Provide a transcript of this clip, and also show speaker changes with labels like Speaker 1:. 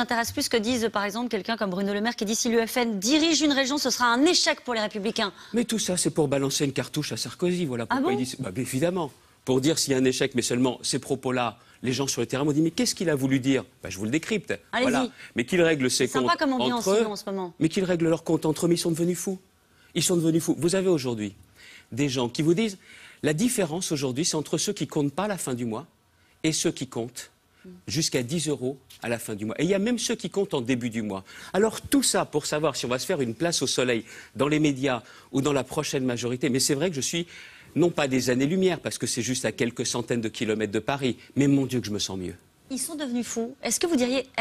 Speaker 1: m'intéresse plus que disent par exemple quelqu'un comme Bruno Le Maire qui dit si l'UFN dirige une région, ce sera un échec pour les Républicains.
Speaker 2: Mais tout ça, c'est pour balancer une cartouche à Sarkozy. Voilà pourquoi ah ils bon bah, évidemment. Pour dire s'il y a un échec, mais seulement ces propos-là, les gens sur le terrain m'ont dit Mais qu'est-ce qu'il a voulu dire bah, Je vous le décrypte. Voilà. Mais qu'ils règlent ses comptes. entre eux, en ce moment. Mais qu'ils règlent leurs comptes entre eux, mais ils sont devenus fous. Ils sont devenus fous. Vous avez aujourd'hui des gens qui vous disent La différence aujourd'hui, c'est entre ceux qui comptent pas la fin du mois et ceux qui comptent jusqu'à 10 euros à la fin du mois. Et il y a même ceux qui comptent en début du mois. Alors tout ça pour savoir si on va se faire une place au soleil dans les médias ou dans la prochaine majorité. Mais c'est vrai que je suis non pas des années-lumière, parce que c'est juste à quelques centaines de kilomètres de Paris, mais mon Dieu que je me sens mieux.
Speaker 1: Ils sont devenus fous. Est-ce que vous diriez...